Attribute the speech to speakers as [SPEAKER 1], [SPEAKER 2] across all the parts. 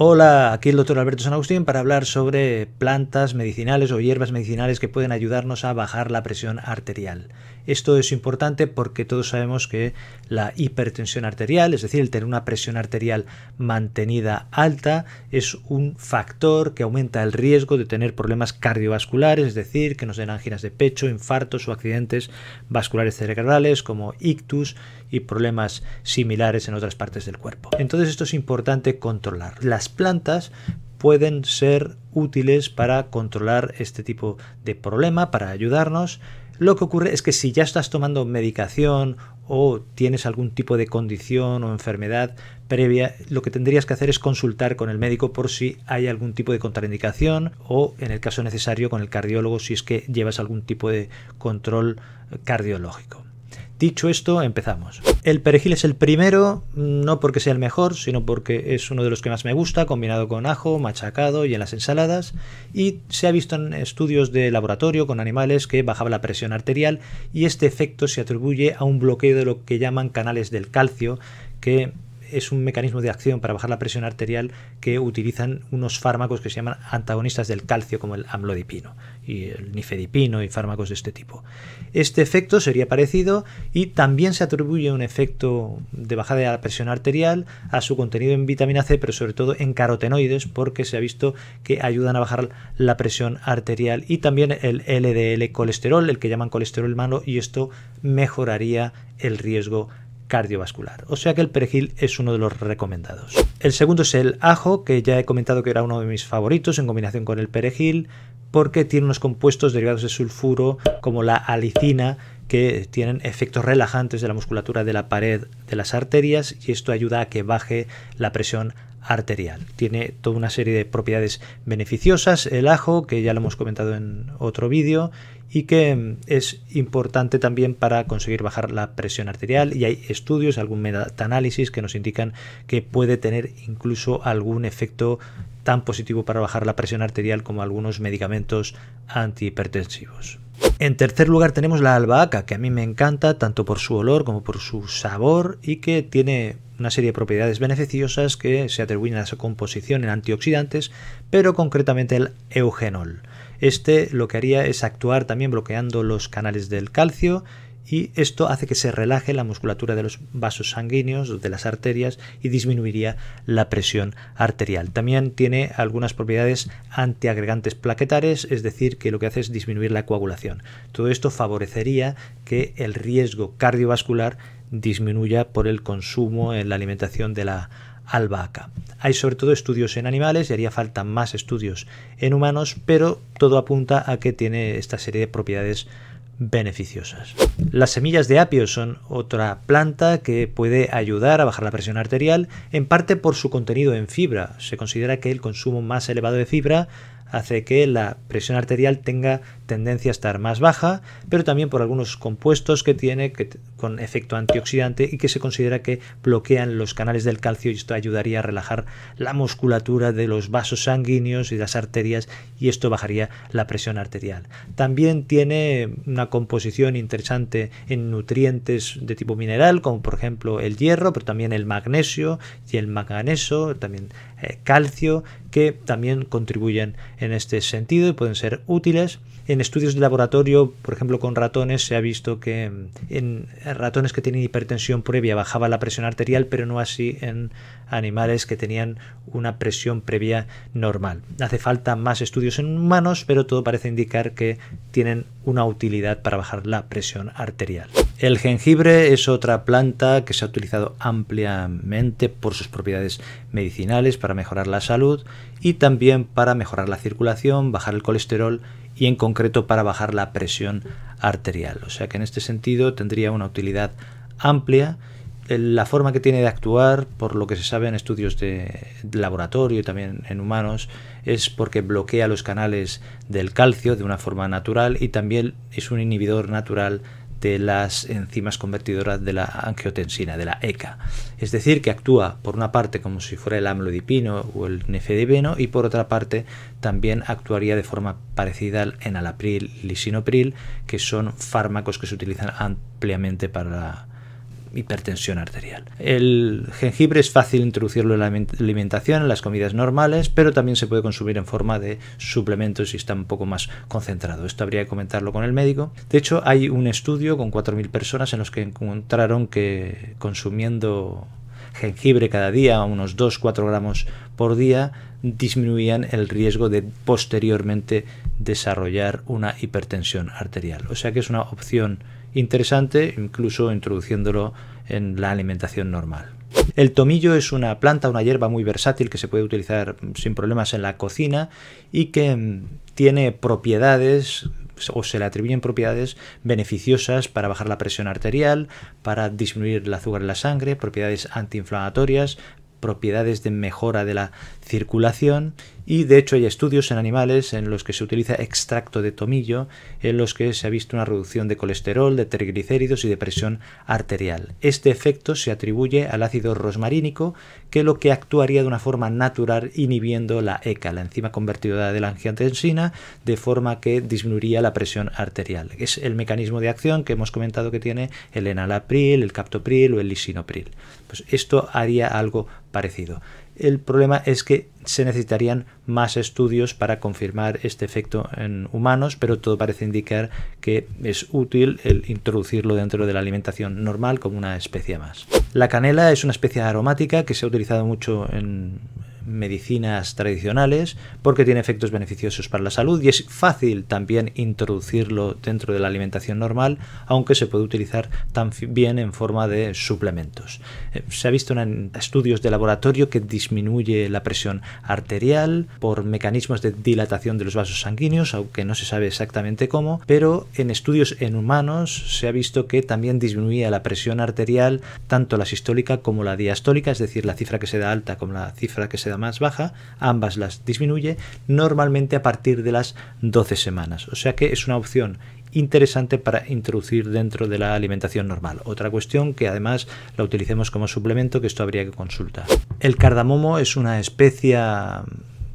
[SPEAKER 1] Hola, aquí el doctor Alberto San Agustín para hablar sobre plantas medicinales o hierbas medicinales que pueden ayudarnos a bajar la presión arterial. Esto es importante porque todos sabemos que la hipertensión arterial, es decir, el tener una presión arterial mantenida alta, es un factor que aumenta el riesgo de tener problemas cardiovasculares, es decir, que nos den anginas de pecho, infartos o accidentes vasculares cerebrales como ictus y problemas similares en otras partes del cuerpo. Entonces esto es importante controlar. Las plantas pueden ser útiles para controlar este tipo de problema, para ayudarnos. Lo que ocurre es que si ya estás tomando medicación o tienes algún tipo de condición o enfermedad previa, lo que tendrías que hacer es consultar con el médico por si hay algún tipo de contraindicación o, en el caso necesario, con el cardiólogo si es que llevas algún tipo de control eh, cardiológico. Dicho esto, empezamos. El perejil es el primero, mm, no porque sea el mejor, sino porque es uno de los que más me gusta, combinado con ajo, machacado y en las ensaladas, y se ha visto en estudios de laboratorio con animales que bajaba la presión arterial y este efecto se atribuye a un bloqueo de lo que llaman canales del calcio, que es un mecanismo de acción para bajar la presión arterial que utilizan unos fármacos que se llaman antagonistas del calcio, como el amlodipino y el nifedipino y fármacos de este tipo. Este efecto sería parecido y también se atribuye un efecto de bajada de la presión arterial a su contenido en vitamina C, pero sobre todo en carotenoides, porque se ha visto que ayudan a bajar la presión arterial y también el LDL colesterol, el que llaman colesterol malo, y esto mejoraría el riesgo cardiovascular. O sea que el perejil es uno de los recomendados. El segundo es el ajo, que ya he comentado que era uno de mis favoritos en combinación con el perejil, porque tiene unos compuestos derivados de sulfuro como la alicina que tienen efectos relajantes de la musculatura de la pared de las arterias y esto ayuda a que baje la presión arterial. Tiene toda una serie de propiedades beneficiosas, el ajo, que ya lo hemos comentado en otro vídeo, y que mm, es importante también para conseguir bajar la presión arterial y hay estudios, algún metaanálisis que nos indican que puede tener incluso algún efecto tan positivo para bajar la presión arterial como algunos medicamentos antihipertensivos. En tercer lugar tenemos la albahaca, que a mí me encanta tanto por su olor como por su sabor y que tiene una serie de propiedades beneficiosas que se atribuyen a su composición en antioxidantes, pero concretamente el eugenol. Este lo que haría es actuar también bloqueando los canales del calcio y esto hace que se relaje la musculatura de los vasos sanguíneos, de las arterias y disminuiría la presión arterial. También tiene algunas propiedades antiagregantes plaquetares, es decir, que lo que hace es disminuir la coagulación. Todo esto favorecería que el riesgo cardiovascular disminuya por el consumo en la alimentación de la albahaca. Hay sobre todo estudios en animales y haría falta más estudios en humanos, pero todo apunta a que tiene esta serie de propiedades beneficiosas. Las semillas de apio son otra planta que puede ayudar a bajar la presión arterial, en parte por su contenido en fibra. Se considera que el consumo más elevado de fibra hace que la presión arterial tenga tendencia a estar más baja, pero también por algunos compuestos que tiene que, con efecto antioxidante y que se considera que bloquean los canales del calcio y esto ayudaría a relajar la musculatura de los vasos sanguíneos y las arterias y esto bajaría la presión arterial. También tiene una composición interesante en nutrientes de tipo mineral, como por ejemplo el hierro, pero también el magnesio y el manganeso, también eh, calcio, que también contribuyen en este sentido y pueden ser útiles. En estudios de laboratorio, por ejemplo, con ratones, se ha visto que mm, en eh, ratones que tienen hipertensión previa bajaba la presión arterial, pero no así en animales que tenían una presión previa normal. Hace falta más estudios en humanos, pero todo parece indicar que tienen una utilidad para bajar la presión arterial. El jengibre es otra planta que se ha utilizado ampliamente por sus propiedades medicinales para mejorar la salud y también para mejorar la circulación, bajar el colesterol y en concreto para bajar la presión arterial. O sea que en este sentido tendría una utilidad amplia. Eh, la forma que tiene de actuar, por lo que se sabe en estudios de laboratorio y también en humanos, es porque bloquea los canales del calcio de una forma natural y también es un inhibidor natural de las enzimas convertidoras de la angiotensina, de la ECA. Es decir, que actúa por una parte como si fuera el amlodipino o el veno y por otra parte también actuaría de forma parecida al enalapril, lisinopril, que son fármacos que se utilizan ampliamente para hipertensión arterial. El jengibre es fácil introducirlo en la alimentación, en las comidas normales, pero también se puede consumir en forma de suplementos si está un poco más concentrado. Esto habría que comentarlo con el médico. De hecho, hay un estudio con 4.000 personas en los que encontraron que consumiendo jengibre cada día, unos 2-4 gramos por día, disminuían el riesgo de posteriormente desarrollar una hipertensión arterial. O sea que es una opción interesante, incluso introduciéndolo en la alimentación normal. El tomillo es una planta, una hierba muy versátil que se puede utilizar sin problemas en la cocina y que mm, tiene propiedades o se le atribuyen propiedades beneficiosas para bajar la presión arterial, para disminuir el azúcar en la sangre, propiedades antiinflamatorias, propiedades de mejora de la circulación y de hecho hay estudios en animales en los que se utiliza extracto de tomillo, en los que se ha visto una reducción de colesterol, de triglicéridos y de presión arterial. Este efecto se atribuye al ácido rosmarínico, que lo que actuaría de una forma natural inhibiendo la ECA, la enzima convertida de la angiotensina, de forma que disminuiría la presión arterial. Es el mecanismo de acción que hemos comentado que tiene el enalapril, el captopril o el lisinopril. Pues esto haría algo parecido. El problema es que se necesitarían más estudios para confirmar este efecto en humanos, pero todo parece indicar que es útil el introducirlo dentro de la alimentación normal como una especie más. La canela es una especie aromática que se ha utilizado mucho en medicinas tradicionales porque tiene efectos beneficiosos para la salud y es fácil también introducirlo dentro de la alimentación normal, aunque se puede utilizar tan bien en forma de suplementos. Eh, se ha visto en estudios de laboratorio que disminuye la presión arterial por mecanismos de dilatación de los vasos sanguíneos, aunque no se sabe exactamente cómo, pero en estudios en humanos se ha visto que también disminuía la presión arterial, tanto la sistólica como la diastólica, es decir, la cifra que se da alta como la cifra que se da más baja, ambas las disminuye normalmente a partir de las 12 semanas. O sea que es una opción interesante para introducir dentro de la alimentación normal. Otra cuestión que además la utilicemos como suplemento, que esto habría que consultar. El cardamomo es una especia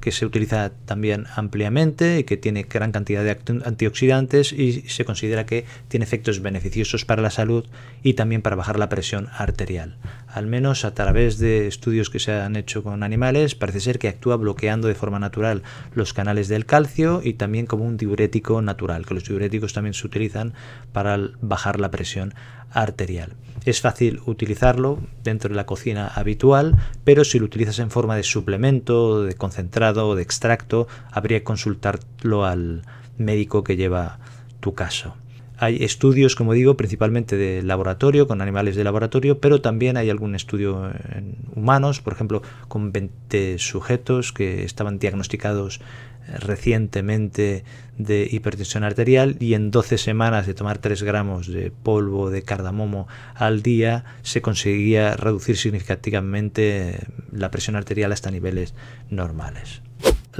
[SPEAKER 1] que se utiliza también ampliamente y que tiene gran cantidad de antioxidantes y se considera que tiene efectos beneficiosos para la salud y también para bajar la presión arterial. Al menos a través de estudios que se han hecho con animales, parece ser que actúa bloqueando de forma natural los canales del calcio y también como un diurético natural, que los diuréticos también se utilizan para bajar la presión arterial. Es fácil utilizarlo dentro de la cocina habitual, pero si lo utilizas en forma de suplemento, de concentrado o de extracto, habría que consultarlo al médico que lleva tu caso. Hay estudios, como digo, principalmente de laboratorio, con animales de laboratorio, pero también hay algún estudio en humanos, por ejemplo, con 20 sujetos que estaban diagnosticados eh, recientemente de hipertensión arterial y en 12 semanas de tomar 3 gramos de polvo de cardamomo al día se conseguía reducir significativamente eh, la presión arterial hasta niveles normales.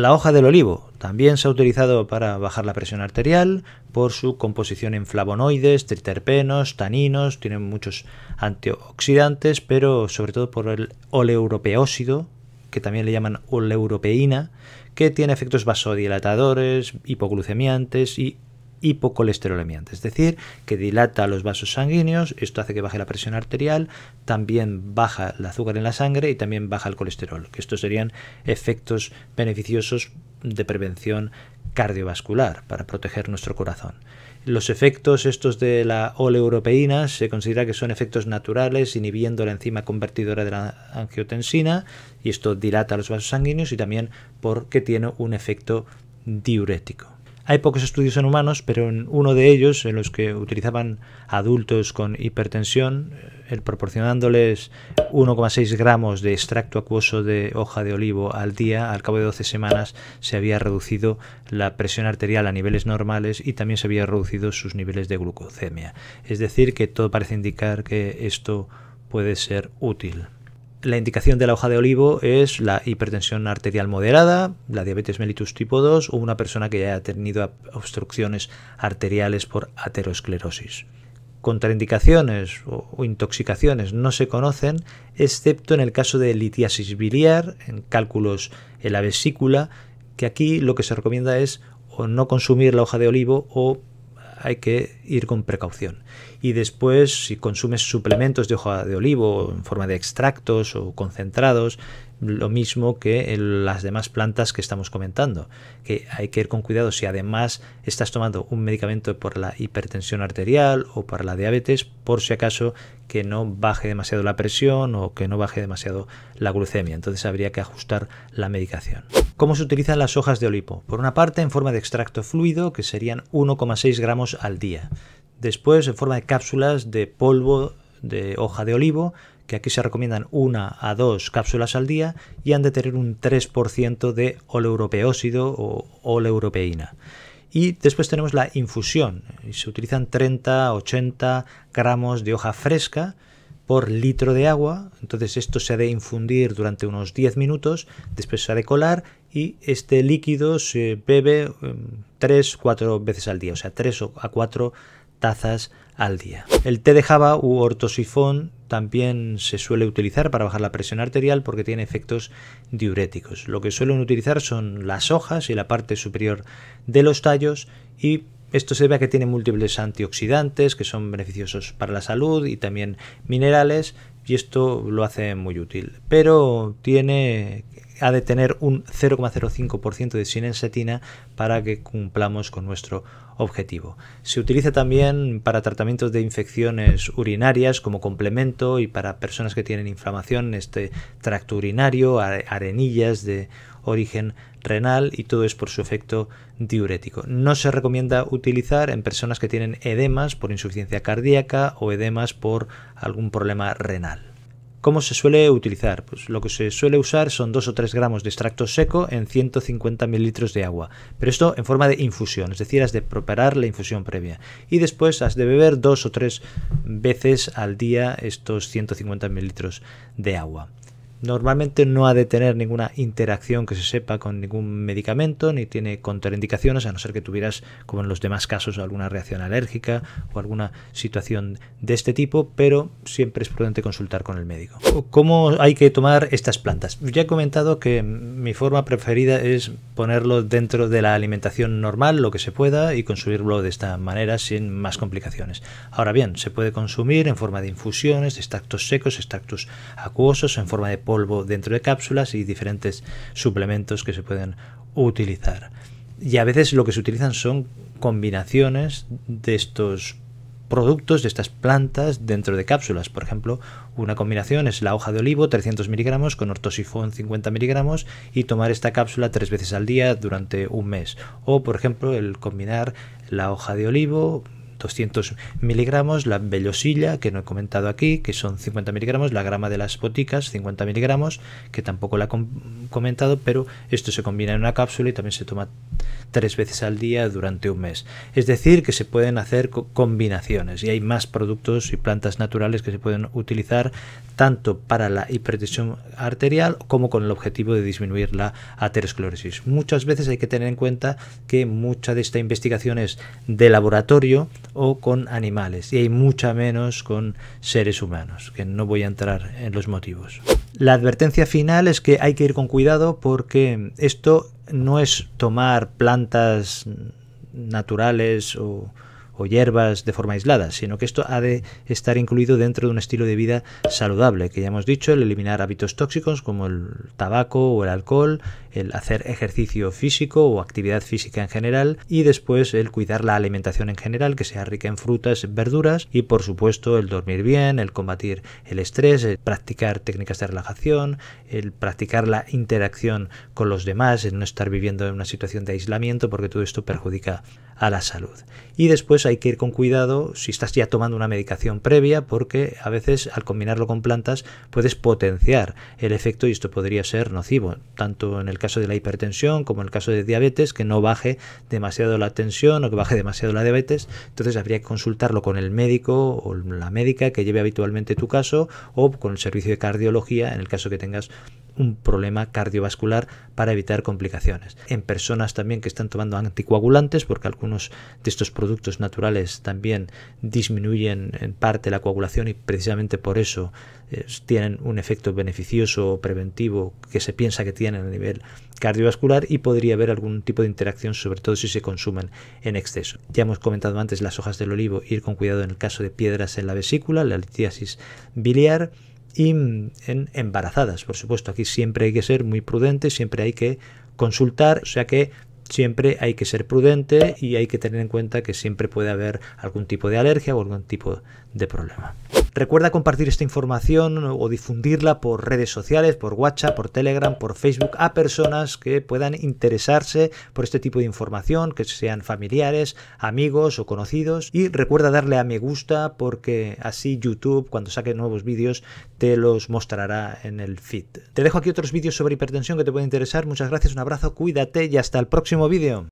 [SPEAKER 1] La hoja del olivo también se ha utilizado para bajar la presión arterial por su composición en flavonoides, triterpenos, taninos, tienen muchos antioxidantes, pero sobre todo por el oleuropeósido, que también le llaman oleuropeína, que tiene efectos vasodilatadores, hipoglucemiantes y hipocolesterolemiante, es decir, que dilata los vasos sanguíneos, esto hace que baje la presión arterial, también baja el azúcar en la sangre y también baja el colesterol, que estos serían efectos beneficiosos de prevención cardiovascular para proteger nuestro corazón. Los efectos estos de la oleuropeína se considera que son efectos naturales inhibiendo la enzima convertidora de la angiotensina y esto dilata los vasos sanguíneos y también porque tiene un efecto diurético. Hay pocos estudios en humanos, pero en uno de ellos, en los que utilizaban adultos con hipertensión, eh, el proporcionándoles 1,6 gramos de extracto acuoso de hoja de olivo al día, al cabo de 12 semanas se había reducido la presión arterial a niveles normales y también se había reducido sus niveles de glucemia. Es decir, que todo parece indicar que esto puede ser útil la indicación de la hoja de olivo es la hipertensión arterial moderada, la diabetes mellitus tipo 2 o una persona que ya haya tenido obstrucciones arteriales por aterosclerosis. Contraindicaciones o intoxicaciones no se conocen, excepto en el caso de litiasis biliar, en cálculos en la vesícula, que aquí lo que se recomienda es o no consumir la hoja de olivo o hay que ir con precaución. Y después, si consumes suplementos de hoja de olivo en forma de extractos o concentrados, lo mismo que en las demás plantas que estamos comentando, que hay que ir con cuidado si además estás tomando un medicamento por la hipertensión arterial o para la diabetes, por si acaso que no baje demasiado la presión o que no baje demasiado la glucemia. Entonces habría que ajustar la medicación cómo se utilizan las hojas de olivo. Por una parte, en forma de extracto fluido, que serían 1,6 gramos al día. Después, en forma de cápsulas de polvo de hoja de olivo, que aquí se recomiendan una a dos cápsulas al día y han de tener un 3% de oleuropeósido o oleuropeína. Y después tenemos la infusión. Se utilizan 30-80 a gramos de hoja fresca por litro de agua. Entonces esto se ha de infundir durante unos 10 minutos, después se ha de colar y este líquido se bebe 3-4 em, veces al día, o sea, 3 a 4 tazas al día. El té de java u ortosifón también se suele utilizar para bajar la presión arterial porque tiene efectos diuréticos. Lo que suelen utilizar son las hojas y la parte superior de los tallos y esto se ve que tiene múltiples antioxidantes que son beneficiosos para la salud y también minerales y esto lo hace muy útil. Pero tiene ha de tener un 0,05% de sinensetina para que cumplamos con nuestro objetivo. Se utiliza también para tratamientos de infecciones urinarias como complemento y para personas que tienen inflamación, este tracto urinario, arenillas de origen renal y todo es por su efecto diurético. No se recomienda utilizar en personas que tienen edemas por insuficiencia cardíaca o edemas por algún problema renal. ¿Cómo se suele utilizar? Pues lo que se suele usar son 2 o 3 gramos de extracto seco en 150 mililitros de agua, pero esto en forma de infusión, es decir, has de preparar la infusión previa y después has de beber dos o tres veces al día estos 150 mililitros de agua. Normalmente no ha de tener ninguna interacción que se sepa con ningún medicamento, ni tiene contraindicaciones, a no ser que tuvieras, como en los demás casos, alguna reacción alérgica o alguna situación de este tipo, pero siempre es prudente consultar con el médico. ¿Cómo hay que tomar estas plantas? Ya he comentado que mi forma preferida es ponerlo dentro de la alimentación normal, lo que se pueda, y consumirlo de esta manera sin más complicaciones. Ahora bien, se puede consumir en forma de infusiones, extractos secos, extractos acuosos, en forma de polvo dentro de cápsulas y diferentes suplementos que se pueden utilizar. Y a veces lo que se utilizan son combinaciones de estos productos de estas plantas dentro de cápsulas. Por ejemplo, una combinación es la hoja de olivo 300 miligramos con ortosifón 50 miligramos y tomar esta cápsula tres veces al día durante un mes. O, por ejemplo, el combinar la hoja de olivo, 200 miligramos, la vellosilla, que no he comentado aquí, que son 50 miligramos, la grama de las boticas, 50 miligramos, que tampoco la he comentado, pero esto se combina en una cápsula y también se toma tres veces al día durante un mes. Es decir, que se pueden hacer combinaciones y hay más productos y plantas naturales que se pueden utilizar tanto para la hipertensión arterial como con el objetivo de disminuir la aterosclerosis. Muchas veces hay que tener en cuenta que mucha de esta investigación es de laboratorio o con animales y hay mucha menos con seres humanos, que no voy a entrar en los motivos. La advertencia final es que hay que ir con cuidado porque esto no es tomar plantas naturales o o hierbas de forma aislada, sino que esto ha de estar incluido dentro de un estilo de vida saludable, que ya hemos dicho, el eliminar hábitos tóxicos como el tabaco o el alcohol, el hacer ejercicio físico o actividad física en general y después el cuidar la alimentación en general, que sea rica en frutas, verduras y por supuesto el dormir bien, el combatir el estrés, el practicar técnicas de relajación, el practicar la interacción con los demás, el no estar viviendo en una situación de aislamiento porque todo esto perjudica a la salud. Y después hay que ir con cuidado si estás ya tomando una medicación previa porque a veces al combinarlo con plantas puedes potenciar el efecto y esto podría ser nocivo, tanto en el caso de la hipertensión como en el caso de diabetes, que no baje demasiado la tensión o que baje demasiado la diabetes, entonces habría que consultarlo con el médico o la médica que lleve habitualmente tu caso o con el servicio de cardiología en el caso que tengas un problema cardiovascular para evitar complicaciones. En personas también que están tomando anticoagulantes, porque algunos de estos productos naturales también disminuyen en parte la coagulación y precisamente por eso eh, tienen un efecto beneficioso o preventivo que se piensa que tienen a nivel cardiovascular y podría haber algún tipo de interacción, sobre todo si se consumen en exceso. Ya hemos comentado antes las hojas del olivo, ir con cuidado en el caso de piedras en la vesícula, la litiasis biliar, y mm, en embarazadas. Por supuesto, aquí siempre hay que ser muy prudente, siempre hay que consultar, o sea que siempre hay que ser prudente y hay que tener en cuenta que siempre puede haber algún tipo de alergia o algún tipo de problema. Recuerda compartir esta información o difundirla por redes sociales, por WhatsApp, por Telegram, por Facebook, a personas que puedan interesarse por este tipo de información, que sean familiares, amigos o conocidos. Y recuerda darle a me gusta porque así YouTube, cuando saque nuevos vídeos, te los mostrará en el feed. Te dejo aquí otros vídeos sobre hipertensión que te pueden interesar. Muchas gracias, un abrazo, cuídate y hasta el próximo vídeo.